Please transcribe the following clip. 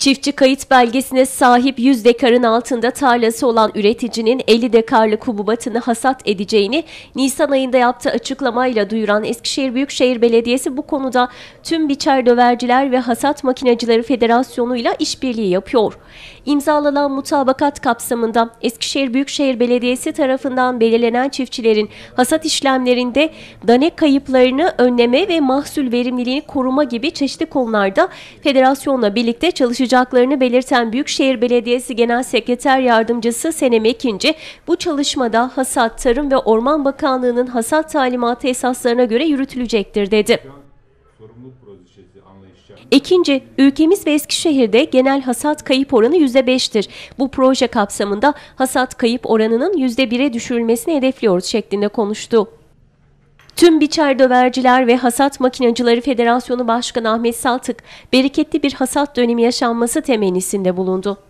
Çiftçi kayıt belgesine sahip 100 dekarın altında tarlası olan üreticinin 50 dekarlık kububatını hasat edeceğini Nisan ayında yaptığı açıklamayla duyuran Eskişehir Büyükşehir Belediyesi bu konuda tüm biçer döverciler ve hasat makinacıları federasyonuyla işbirliği yapıyor. İmzalanan mutabakat kapsamında Eskişehir Büyükşehir Belediyesi tarafından belirlenen çiftçilerin hasat işlemlerinde dane kayıplarını önleme ve mahsul verimliliğini koruma gibi çeşitli konularda federasyonla birlikte çalışacaklar çalışacaklarını belirten Büyükşehir Belediyesi Genel Sekreter Yardımcısı Senem Ekinci, bu çalışmada Hasat Tarım ve Orman Bakanlığı'nın hasat talimatı esaslarına göre yürütülecektir dedi. İkinci, ülkemiz ve Eskişehir'de genel hasat kayıp oranı %5'tir. Bu proje kapsamında hasat kayıp oranının %1'e düşürülmesini hedefliyoruz şeklinde konuştu. Tüm Biçer Döverciler ve Hasat Makinacıları Federasyonu Başkanı Ahmet Saltık, bereketli bir hasat dönemi yaşanması temennisinde bulundu.